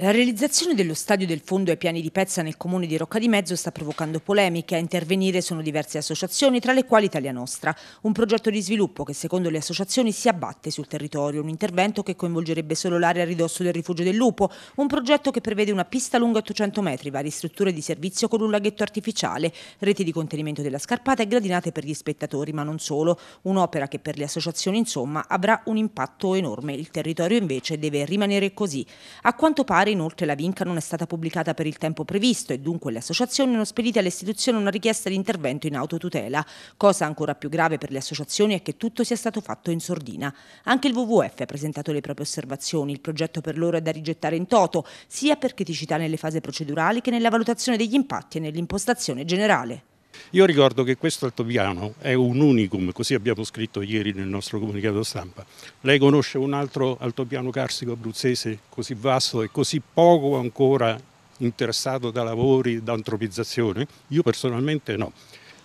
La realizzazione dello stadio del fondo ai piani di Pezza nel comune di Rocca di Mezzo sta provocando polemiche. A intervenire sono diverse associazioni, tra le quali Italia Nostra, un progetto di sviluppo che secondo le associazioni si abbatte sul territorio, un intervento che coinvolgerebbe solo l'area a ridosso del rifugio del lupo, un progetto che prevede una pista lunga 800 metri, varie strutture di servizio con un laghetto artificiale, reti di contenimento della scarpata e gradinate per gli spettatori, ma non solo, un'opera che per le associazioni insomma avrà un impatto enorme. Il territorio invece deve rimanere così. A quanto pare regolare, inoltre la vinca non è stata pubblicata per il tempo previsto e dunque le associazioni hanno spedito all'istituzione una richiesta di intervento in autotutela. Cosa ancora più grave per le associazioni è che tutto sia stato fatto in sordina. Anche il WWF ha presentato le proprie osservazioni, il progetto per loro è da rigettare in toto, sia per criticità nelle fasi procedurali che nella valutazione degli impatti e nell'impostazione generale. Io ricordo che questo altopiano è un unicum, così abbiamo scritto ieri nel nostro comunicato stampa. Lei conosce un altro altopiano carsico abruzzese così vasto e così poco ancora interessato da lavori, da antropizzazione? Io personalmente no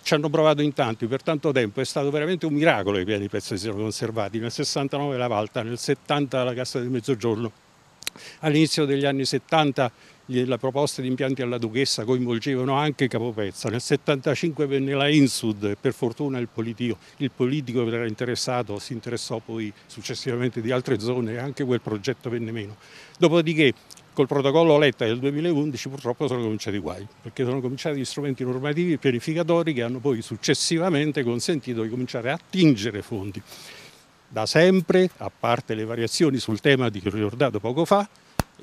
ci hanno provato in tanti per tanto tempo, è stato veramente un miracolo che i piani pezzi siano conservati, nel 69 la Valta, nel 70 la Cassa del Mezzogiorno, all'inizio degli anni 70 la proposta di impianti alla Duchessa coinvolgevano anche Capopezza. Nel 1975 venne la Insud e per fortuna il politico, il politico era interessato, si interessò poi successivamente di altre zone e anche quel progetto venne meno. Dopodiché col protocollo Letta del 2011 purtroppo sono cominciati i guai, perché sono cominciati gli strumenti normativi e pianificatori che hanno poi successivamente consentito di cominciare a attingere fondi. Da sempre, a parte le variazioni sul tema di cui ho ricordato poco fa,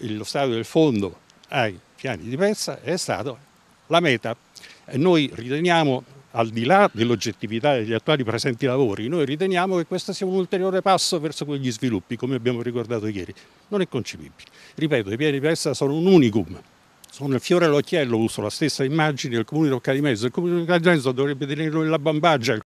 lo stato del fondo ai piani di Pezza è stata la meta. E noi riteniamo, al di là dell'oggettività degli attuali presenti lavori, noi riteniamo che questo sia un ulteriore passo verso quegli sviluppi, come abbiamo ricordato ieri. Non è concepibile. Ripeto, i piani di Pezza sono un unicum. Sono il fiore all'occhiello, uso la stessa immagine del comune di Roccadimezzo. Il comune di Roccadimezzo dovrebbe tenerlo nella bambaggia.